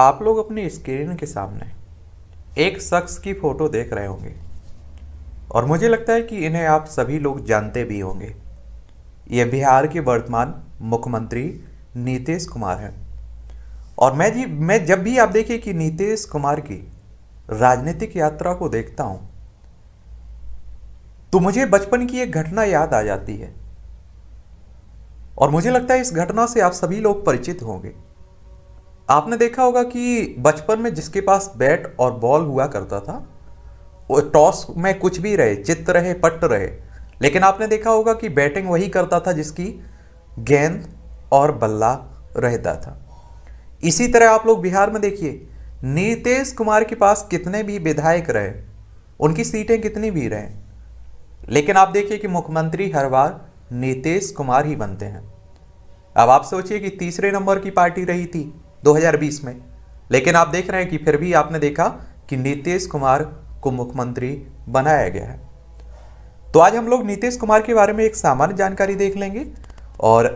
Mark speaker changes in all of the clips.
Speaker 1: आप लोग अपनी स्क्रीन के सामने एक शख्स की फ़ोटो देख रहे होंगे और मुझे लगता है कि इन्हें आप सभी लोग जानते भी होंगे ये बिहार के वर्तमान मुख्यमंत्री नीतीश कुमार हैं और मैं जी मैं जब भी आप देखिए कि नीतीश कुमार की राजनीतिक यात्रा को देखता हूं तो मुझे बचपन की एक घटना याद आ जाती है और मुझे लगता है इस घटना से आप सभी लोग परिचित होंगे आपने देखा होगा कि बचपन में जिसके पास बैट और बॉल हुआ करता था वो टॉस में कुछ भी रहे चित्त रहे पट्ट रहे लेकिन आपने देखा होगा कि बैटिंग वही करता था जिसकी गेंद और बल्ला रहता था इसी तरह आप लोग बिहार में देखिए नीतीश कुमार के पास कितने भी विधायक रहे उनकी सीटें कितनी भी रहे लेकिन आप देखिए कि मुख्यमंत्री हर बार नीतीश कुमार ही बनते हैं अब आप सोचिए कि तीसरे नंबर की पार्टी रही थी 2020 में लेकिन आप देख रहे हैं कि फिर भी आपने देखा कि नीतीश कुमार को मुख्यमंत्री बनाया गया है तो आज हम लोग नीतीश कुमार के बारे में एक सामान्य जानकारी देख लेंगे और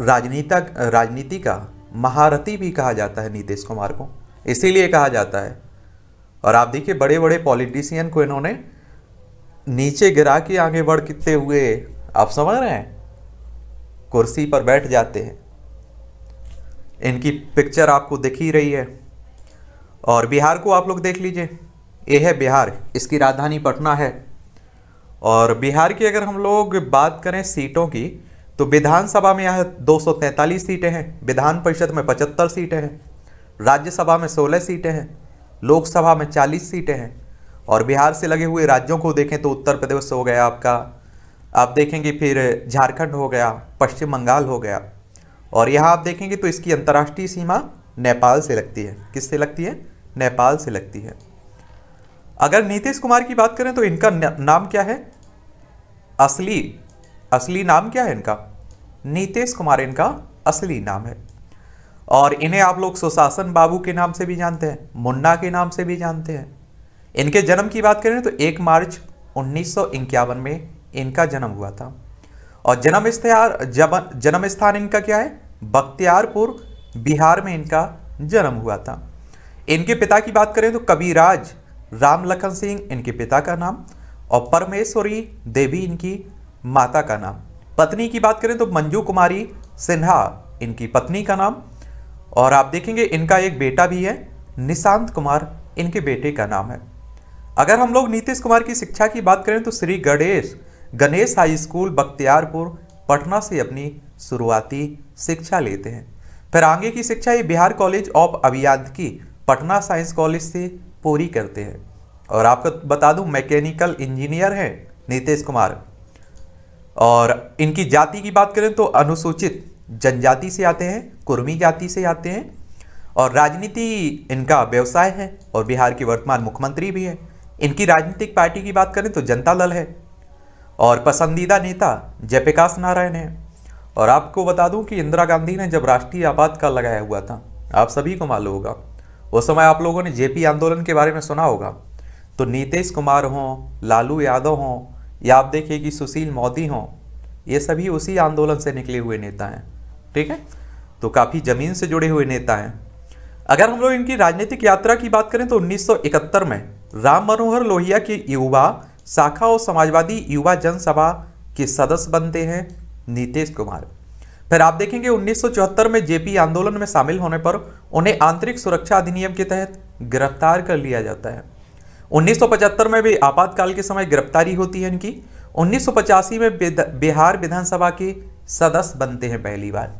Speaker 1: राजनीता राजनीति का महारथी भी कहा जाता है नीतीश कुमार को इसीलिए कहा जाता है और आप देखिए बड़े बड़े पॉलिटिशियन को इन्होंने नीचे गिरा के आगे बढ़ कितने हुए आप समझ रहे हैं कुर्सी पर बैठ जाते हैं इनकी पिक्चर आपको दिख ही रही है और बिहार को आप लोग देख लीजिए ये है बिहार इसकी राजधानी पटना है और बिहार की अगर हम लोग बात करें सीटों की तो विधानसभा में यहाँ दो सीटें हैं विधान परिषद में पचहत्तर सीटें हैं राज्यसभा में सोलह सीटें हैं लोकसभा में चालीस सीटें हैं और बिहार से लगे हुए राज्यों को देखें तो उत्तर प्रदेश हो गया आपका आप देखेंगे फिर झारखंड हो गया पश्चिम बंगाल हो गया और यहाँ आप देखेंगे तो इसकी अंतर्राष्ट्रीय सीमा नेपाल से लगती है किससे लगती है नेपाल से लगती है अगर नीतीश कुमार की बात करें तो इनका नाम क्या है असली असली नाम क्या है इनका नीतीश कुमार इनका असली नाम है और इन्हें आप लोग सुशासन बाबू के नाम से भी जानते हैं मुन्ना के नाम से भी जानते हैं इनके जन्म की बात करें तो एक मार्च उन्नीस में इनका जन्म हुआ था और जन्म स्थान जन्म स्थान इनका क्या है बख्तियारपुर बिहार में इनका जन्म हुआ था इनके पिता की बात करें तो कविराज राम लखन सिंह इनके पिता का नाम और परमेश्वरी देवी इनकी माता का नाम पत्नी की बात करें तो मंजू कुमारी सिन्हा इनकी पत्नी का नाम और आप देखेंगे इनका एक बेटा भी है निशांत कुमार इनके बेटे का नाम है अगर हम लोग नीतीश कुमार की शिक्षा की बात करें तो श्री गणेश गणेश हाई स्कूल बख्तियारपुर पटना से अपनी शुरुआती शिक्षा लेते हैं फिर आगे की शिक्षा ये बिहार कॉलेज ऑफ अभियांत्रिकी पटना साइंस कॉलेज से पूरी करते हैं और आपको बता दूं मैकेनिकल इंजीनियर हैं नीतीश कुमार और इनकी जाति की बात करें तो अनुसूचित जनजाति से आते हैं कुर्मी जाति से आते हैं और राजनीति इनका व्यवसाय है और बिहार के वर्तमान मुख्यमंत्री भी हैं इनकी राजनीतिक पार्टी की बात करें तो जनता दल है और पसंदीदा नेता जयप्रकाश नारायण है और आपको बता दूं कि इंदिरा गांधी ने जब राष्ट्रीय आपातकाल लगाया हुआ था आप सभी को मालूम होगा उस समय आप लोगों ने जेपी आंदोलन के बारे में सुना होगा तो नीतीश कुमार हों लालू यादव हों या आप देखिए कि सुशील मोदी हों ये सभी उसी आंदोलन से निकले हुए नेता हैं ठीक है तो काफ़ी ज़मीन से जुड़े हुए नेता हैं अगर हम लोग इनकी राजनीतिक यात्रा की बात करें तो 1971 में राम मनोहर लोहिया की युवा शाखा और समाजवादी युवा जनसभा के सदस्य बनते हैं नीतीश कुमार फिर आप देखेंगे 1974 में जेपी आंदोलन में शामिल होने पर उन्हें आंतरिक सुरक्षा अधिनियम के तहत गिरफ्तार कर लिया जाता है 1975 में भी आपातकाल के समय गिरफ्तारी होती है इनकी उन्नीस में बिहार विधानसभा के सदस्य बनते हैं पहली बार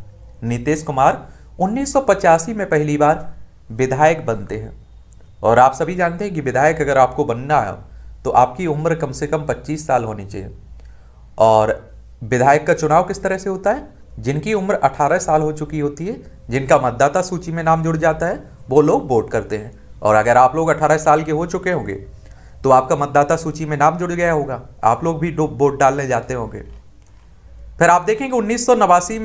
Speaker 1: नीतीश कुमार उन्नीस में पहली बार विधायक बनते हैं और आप सभी जानते हैं कि विधायक अगर आपको बनना है तो आपकी उम्र कम से कम 25 साल होनी चाहिए और विधायक का चुनाव किस तरह से होता है जिनकी उम्र 18 साल हो चुकी होती है जिनका मतदाता सूची में नाम जुड़ जाता है वो लोग वोट करते हैं और अगर आप लोग 18 साल के हो चुके होंगे तो आपका मतदाता सूची में नाम जुड़ गया होगा आप लोग भी वोट डालने जाते होंगे फिर आप देखेंगे उन्नीस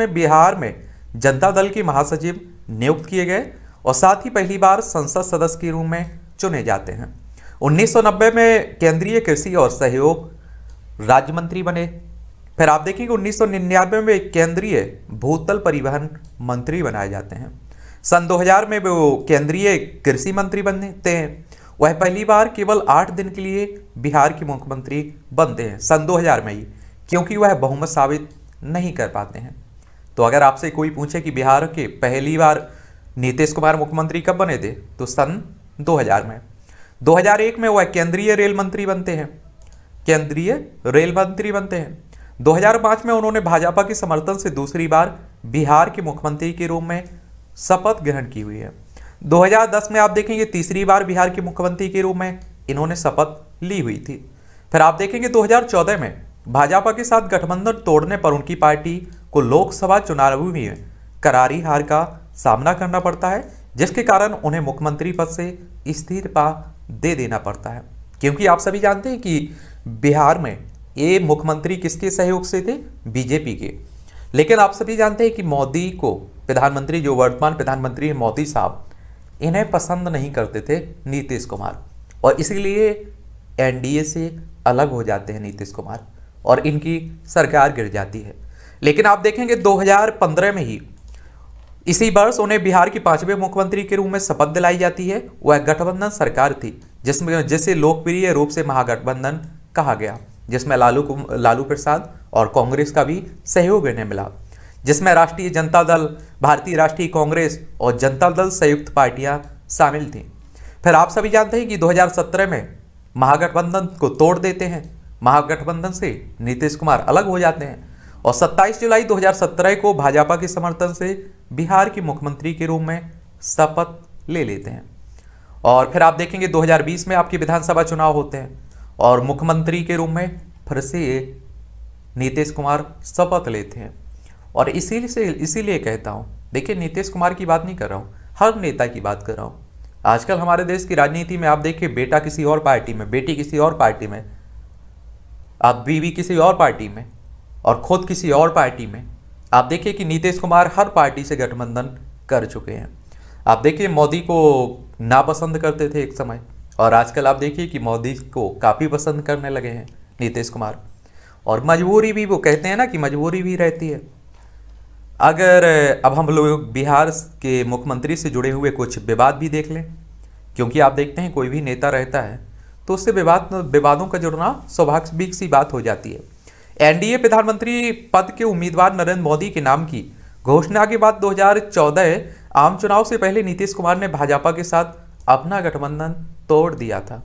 Speaker 1: में बिहार में जनता दल के महासचिव नियुक्त किए गए और साथ ही पहली बार संसद सदस्य के रूप में चुने जाते हैं 1990 में केंद्रीय कृषि और सहयोग राज्य मंत्री बने फिर आप देखेंगे 1999 में केंद्रीय भूतल परिवहन मंत्री बनाए जाते हैं सन 2000 में वो केंद्रीय कृषि मंत्री बनते हैं वह पहली बार केवल आठ दिन के लिए बिहार के मुख्यमंत्री बनते हैं सन 2000 में ही क्योंकि वह बहुमत साबित नहीं कर पाते हैं तो अगर आपसे कोई पूछे कि बिहार के पहली बार नीतीश कुमार मुख्यमंत्री कब बने थे तो सन 2000 में 2001 में वह केंद्रीय रेल मंत्री बनते हैं केंद्रीय रेल मंत्री बनते हैं 2005 में उन्होंने भाजपा के समर्थन से दूसरी बार बिहार के मुख्यमंत्री के रूप में शपथ ग्रहण की हुई है 2010 में आप देखेंगे तीसरी बार बिहार के मुख्यमंत्री के रूप में इन्होंने शपथ ली हुई थी फिर आप देखेंगे 2014 में भाजपा के साथ गठबंधन तोड़ने पर उनकी पार्टी को लोकसभा चुनाव में करारी हार का सामना करना पड़ता है जिसके कारण उन्हें मुख्यमंत्री पद से इस्तीफा दे देना पड़ता है क्योंकि आप सभी जानते हैं कि बिहार में ये मुख्यमंत्री किसके सहयोग से थे बीजेपी के लेकिन आप सभी जानते हैं कि मोदी को प्रधानमंत्री जो वर्तमान प्रधानमंत्री हैं मोदी साहब इन्हें पसंद नहीं करते थे नीतीश कुमार और इसीलिए एनडीए से अलग हो जाते हैं नीतीश कुमार और इनकी सरकार गिर जाती है लेकिन आप देखेंगे 2015 में ही इसी वर्ष उन्हें बिहार की पांचवें मुख्यमंत्री के रूप में शपथ दिलाई जाती है वह गठबंधन सरकार थी जिसमें जिसे लोकप्रिय रूप से महागठबंधन कहा गया जिसमें लालू लालू प्रसाद और कांग्रेस का भी सहयोग इन्हें मिला जिसमें राष्ट्रीय जनता दल भारतीय राष्ट्रीय कांग्रेस और जनता दल संयुक्त पार्टियां शामिल थीं फिर आप सभी जानते हैं कि 2017 में महागठबंधन को तोड़ देते हैं महागठबंधन से नीतीश कुमार अलग हो जाते हैं और 27 जुलाई 2017 को भाजपा के समर्थन से बिहार के मुख्यमंत्री के रूप में शपथ ले लेते हैं और फिर आप देखेंगे 2020 में आपके विधानसभा चुनाव होते हैं और मुख्यमंत्री के रूप में फिर से नीतीश कुमार शपथ लेते हैं और इसीलिए इसीलिए कहता हूँ देखिए नीतीश कुमार की बात नहीं कर रहा हूँ हर नेता की बात कर रहा हूँ आजकल हमारे देश की राजनीति में आप देखिए बेटा किसी और पार्टी में बेटी किसी और पार्टी में आप बीवी किसी और पार्टी में और खुद किसी और पार्टी में आप देखिए कि नीतीश कुमार हर पार्टी से गठबंधन कर चुके हैं आप देखिए मोदी को नापसंद करते थे एक समय और आजकल आप देखिए कि मोदी को काफ़ी पसंद करने लगे हैं नीतीश कुमार और मजबूरी भी वो कहते हैं ना कि मजबूरी भी रहती है अगर अब हम लोग बिहार के मुख्यमंत्री से जुड़े हुए कुछ विवाद भी देख लें क्योंकि आप देखते हैं कोई भी नेता रहता है तो उससे विवाद विवादों का जुड़ना स्वाभाविक सी बात हो जाती है एनडीए प्रधानमंत्री पद के उम्मीदवार नरेंद्र मोदी के नाम की घोषणा के बाद 2014 आम चुनाव से पहले नीतीश कुमार ने भाजपा के साथ अपना गठबंधन तोड़ दिया था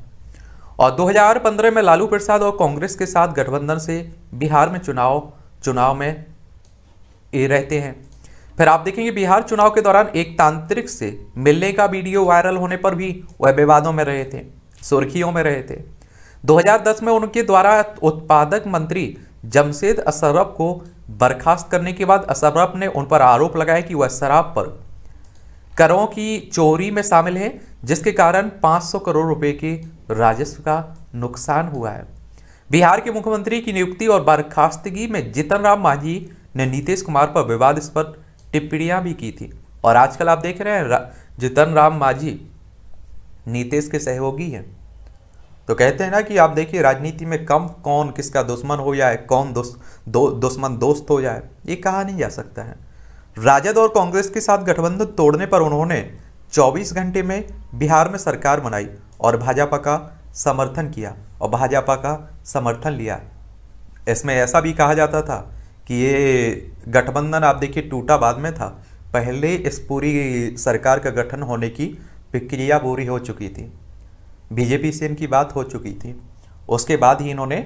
Speaker 1: और 2015 में लालू प्रसाद और कांग्रेस के साथ गठबंधन से बिहार में चुनाव चुनाव में ये रहते हैं फिर आप देखेंगे बिहार चुनाव के दौरान एक तांत्रिक से मिलने का वीडियो वायरल होने पर भी वह विवादों में रहे थे सुर्खियों में रहे थे 2010 में उनके द्वारा उत्पादक मंत्री जमशेद अशरफ को बर्खास्त करने के बाद अशरफ ने उन पर आरोप लगाया कि वह शराब पर करों की चोरी में शामिल है जिसके कारण 500 करोड़ रुपए के राजस्व का नुकसान हुआ है बिहार के मुख्यमंत्री की नियुक्ति और बर्खास्तगी में जितन राम मांझी ने नीतीश कुमार पर विवादस्पद टिप्पणियां भी की थी और आजकल आप देख रहे हैं जितन राम मांझी नीतीश के सहयोगी हैं तो कहते हैं ना कि आप देखिए राजनीति में कम कौन किसका दुश्मन हो जाए कौन दोस्त दो, दुश्मन दोस्त हो जाए ये कहा नहीं जा सकता है राजद और कांग्रेस के साथ गठबंधन तोड़ने पर उन्होंने 24 घंटे में बिहार में सरकार बनाई और भाजपा का समर्थन किया और भाजपा का समर्थन लिया इसमें ऐसा भी कहा जाता था कि ये गठबंधन आप देखिए टूटा बाद में था पहले इस पूरी सरकार का गठन होने की प्रक्रिया पूरी हो चुकी थी बीजेपी से इनकी बात हो चुकी थी उसके बाद ही इन्होंने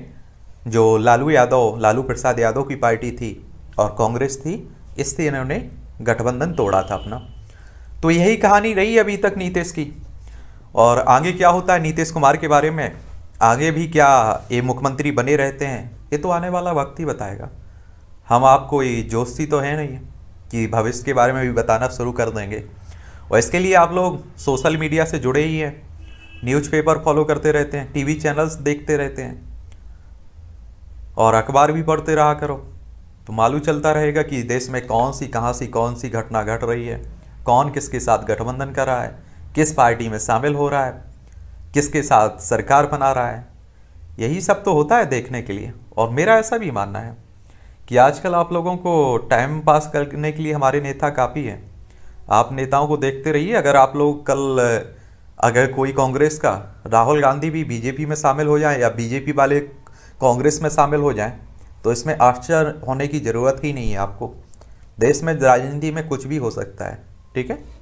Speaker 1: जो लालू यादव लालू प्रसाद यादव की पार्टी थी और कांग्रेस थी इससे इन्होंने गठबंधन तोड़ा था अपना तो यही कहानी रही अभी तक नीतीश की और आगे क्या होता है नीतीश कुमार के बारे में आगे भी क्या ये मुख्यमंत्री बने रहते हैं ये तो आने वाला वक्त ही बताएगा हम आप कोई जोशी तो है नहीं कि भविष्य के बारे में भी बताना शुरू कर देंगे और इसके लिए आप लोग सोशल मीडिया से जुड़े ही हैं न्यूज़पेपर फॉलो करते रहते हैं टीवी चैनल्स देखते रहते हैं और अखबार भी पढ़ते रहा करो तो मालूम चलता रहेगा कि देश में कौन सी कहाँ सी कौन सी घटना घट रही है कौन किसके साथ गठबंधन कर रहा है किस पार्टी में शामिल हो रहा है किसके साथ सरकार बना रहा है यही सब तो होता है देखने के लिए और मेरा ऐसा भी मानना है कि आजकल आप लोगों को टाइम पास करने के लिए हमारे नेता काफ़ी हैं आप नेताओं को देखते रहिए अगर आप लोग कल अगर कोई कांग्रेस का राहुल गांधी भी बीजेपी में शामिल हो जाए या बीजेपी वाले कांग्रेस में शामिल हो जाए तो इसमें आश्चर्य होने की ज़रूरत ही नहीं है आपको देश में राजनीति में कुछ भी हो सकता है ठीक है